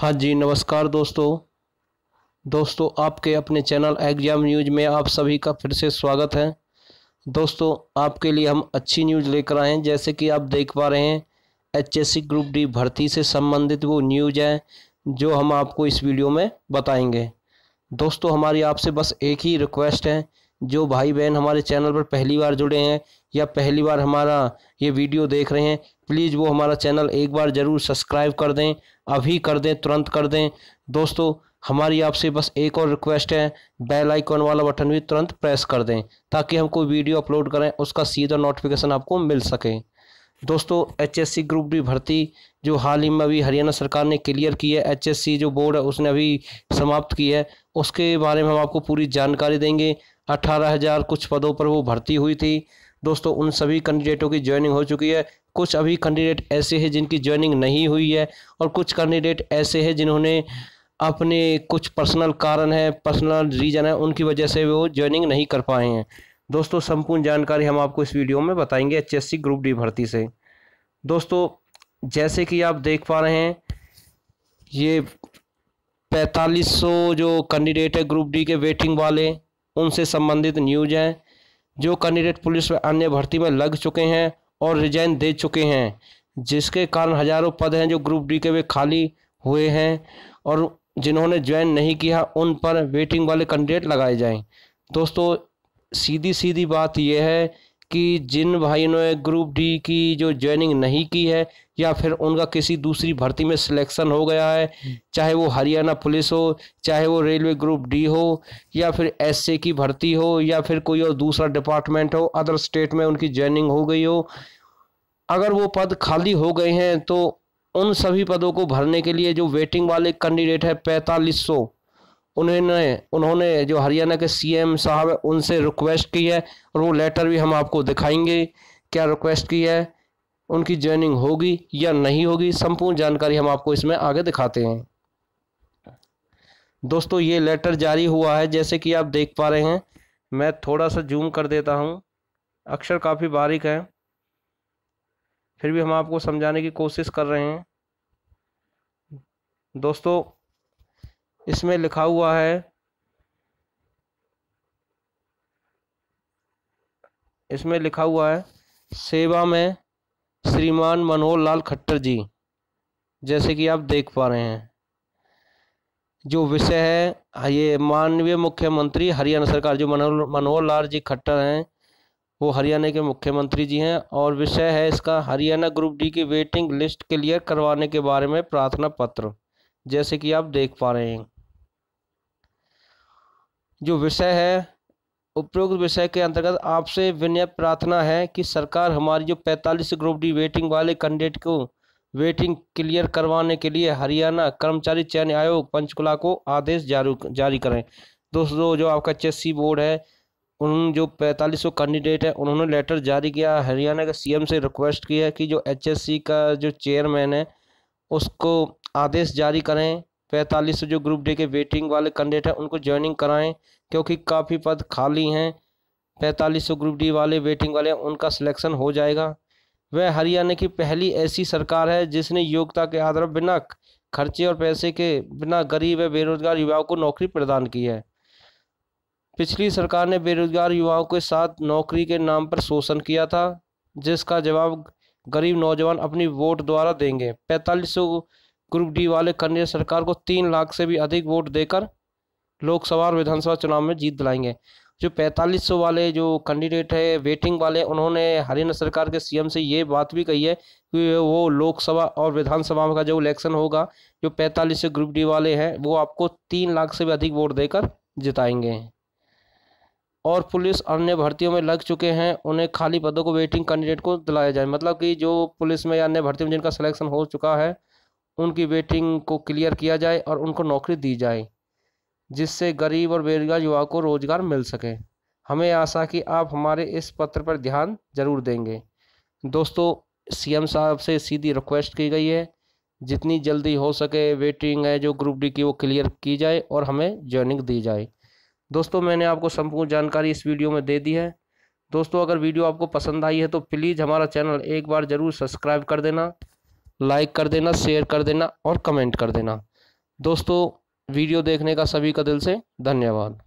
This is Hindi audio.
हाँ जी नमस्कार दोस्तों दोस्तों आपके अपने चैनल एग्जाम न्यूज में आप सभी का फिर से स्वागत है दोस्तों आपके लिए हम अच्छी न्यूज़ लेकर आए हैं जैसे कि आप देख पा रहे हैं एचएससी ग्रुप डी भर्ती से संबंधित वो न्यूज़ है जो हम आपको इस वीडियो में बताएंगे दोस्तों हमारी आपसे बस एक ही रिक्वेस्ट है जो भाई बहन हमारे चैनल पर पहली बार जुड़े हैं या पहली बार हमारा ये वीडियो देख रहे हैं प्लीज़ वो हमारा चैनल एक बार ज़रूर सब्सक्राइब कर दें अभी कर दें तुरंत कर दें दोस्तों हमारी आपसे बस एक और रिक्वेस्ट है बेल आइकॉन वाला बटन भी तुरंत प्रेस कर दें ताकि हम कोई वीडियो अपलोड करें उसका सीधा नोटिफिकेशन आपको मिल सके दोस्तों एचएससी ग्रुप भी भर्ती जो हाल ही में अभी हरियाणा सरकार ने क्लियर की है एचएससी जो बोर्ड है उसने अभी समाप्त की है उसके बारे में हम आपको पूरी जानकारी देंगे अट्ठारह हज़ार कुछ पदों पर वो भर्ती हुई थी दोस्तों उन सभी कैंडिडेटों की ज्वाइनिंग हो चुकी है कुछ अभी कैंडिडेट ऐसे हैं जिनकी ज्वाइनिंग नहीं हुई है और कुछ कैंडिडेट ऐसे हैं जिन्होंने अपने कुछ पर्सनल कारण है पर्सनल रीज़न है उनकी वजह से वो ज्वाइनिंग नहीं कर पाए हैं दोस्तों संपूर्ण जानकारी हम आपको इस वीडियो में बताएंगे एच ग्रुप डी भर्ती से दोस्तों जैसे कि आप देख पा रहे हैं ये 4500 जो कैंडिडेट है ग्रुप डी के वेटिंग वाले उनसे संबंधित न्यूज हैं जो कैंडिडेट पुलिस में अन्य भर्ती में लग चुके हैं और रिजाइन दे चुके हैं जिसके कारण हजारों पद हैं जो ग्रुप डी के वे खाली हुए हैं और जिन्होंने ज्वाइन नहीं किया उन पर वेटिंग वाले कैंडिडेट लगाए जाएं दोस्तों सीधी सीधी बात यह है कि जिन भाइयों ने ग्रुप डी की जो ज्वाइनिंग नहीं की है या फिर उनका किसी दूसरी भर्ती में सिलेक्शन हो गया है हम्म। चाहे वो हरियाणा पुलिस हो चाहे वो रेलवे ग्रुप डी हो या फिर एस की भर्ती हो या फिर कोई और दूसरा डिपार्टमेंट हो अदर स्टेट में उनकी ज्वाइनिंग हो गई हो अगर वो पद खाली हो गए हैं तो उन सभी पदों को भरने के लिए जो वेटिंग वाले कैंडिडेट है पैंतालीस सौ उन्होंने उन्होंने जो हरियाणा के सीएम साहब है उनसे रिक्वेस्ट की है और वो लेटर भी हम आपको दिखाएंगे क्या रिक्वेस्ट की है उनकी ज्वाइनिंग होगी या नहीं होगी संपूर्ण जानकारी हम आपको इसमें आगे दिखाते हैं दोस्तों ये लेटर जारी हुआ है जैसे कि आप देख पा रहे हैं मैं थोड़ा सा जूम कर देता हूँ अक्षर काफ़ी बारीक हैं फिर भी हम आपको समझाने की कोशिश कर रहे हैं दोस्तों इसमें लिखा हुआ है इसमें लिखा हुआ है सेवा में श्रीमान मनोहर लाल खट्टर जी जैसे कि आप देख पा रहे हैं जो विषय है हाँ, ये माननीय मुख्यमंत्री हरियाणा सरकार जो मनोहर मनोहर लाल जी खट्टर हैं वो हरियाणा के मुख्यमंत्री जी हैं और विषय है इसका हरियाणा ग्रुप डी की वेटिंग लिस्ट क्लियर करवाने के बारे में प्रार्थना पत्र जैसे कि आप देख पा रहे हैं जो विषय है उपयुक्त विषय के अंतर्गत आपसे विनय प्रार्थना है कि सरकार हमारी जो 45 ग्रुप डी वेटिंग वाले कैंडिडेट को वेटिंग क्लियर करवाने के लिए हरियाणा कर्मचारी चयन आयोग पंचकुला को आदेश जारी करें दोस्तों जो आपका एच बोर्ड है उन जो पैंतालीस सौ कैंडिडेट हैं उन्होंने लेटर जारी किया हरियाणा के सीएम से रिक्वेस्ट किया है कि जो एचएससी का जो चेयरमैन है उसको आदेश जारी करें पैंतालीस जो ग्रुप डे के वेटिंग वाले कैंडिडेट हैं उनको ज्वाइनिंग कराएं क्योंकि काफ़ी पद खाली हैं पैंतालीस ग्रुप डी वाले वेटिंग वाले उनका सिलेक्शन हो जाएगा वह हरियाणा की पहली ऐसी सरकार है जिसने योग्यता के आधार पर बिना खर्चे और पैसे के बिना गरीब व बेरोजगार युवाओं को नौकरी प्रदान की है पिछली सरकार ने बेरोजगार युवाओं के साथ नौकरी के नाम पर शोषण किया था जिसका जवाब गरीब नौजवान अपनी वोट द्वारा देंगे पैंतालीस ग्रुप डी वाले कन्या सरकार को तीन लाख से भी अधिक वोट देकर लोकसभा और विधानसभा चुनाव में जीत दिलाएंगे जो 4500 वाले जो कैंडिडेट है वेटिंग वाले उन्होंने हरियाणा सरकार के सीएम से ये बात भी कही है कि वो लोकसभा और विधानसभा का जो इलेक्शन होगा जो से ग्रुप डी वाले हैं वो आपको तीन लाख से भी अधिक वोट देकर जिताएंगे और पुलिस अन्य भर्तियों में लग चुके हैं उन्हें खाली पदों को वेटिंग कैंडिडेट को दिलाया जाए मतलब कि जो पुलिस में या अन्य भर्ती में जिनका सिलेक्शन हो चुका है उनकी वेटिंग को क्लियर किया जाए और उनको नौकरी दी जाए जिससे गरीब और बेरोजगार युवा को रोज़गार मिल सके हमें आशा कि आप हमारे इस पत्र पर ध्यान जरूर देंगे दोस्तों सीएम साहब से सीधी रिक्वेस्ट की गई है जितनी जल्दी हो सके वेटिंग है जो ग्रुप डी की वो क्लियर की जाए और हमें ज्वाइनिंग दी जाए दोस्तों मैंने आपको संपूर्ण जानकारी इस वीडियो में दे दी है दोस्तों अगर वीडियो आपको पसंद आई है तो प्लीज़ हमारा चैनल एक बार ज़रूर सब्सक्राइब कर देना लाइक कर देना शेयर कर देना और कमेंट कर देना दोस्तों वीडियो देखने का सभी का दिल से धन्यवाद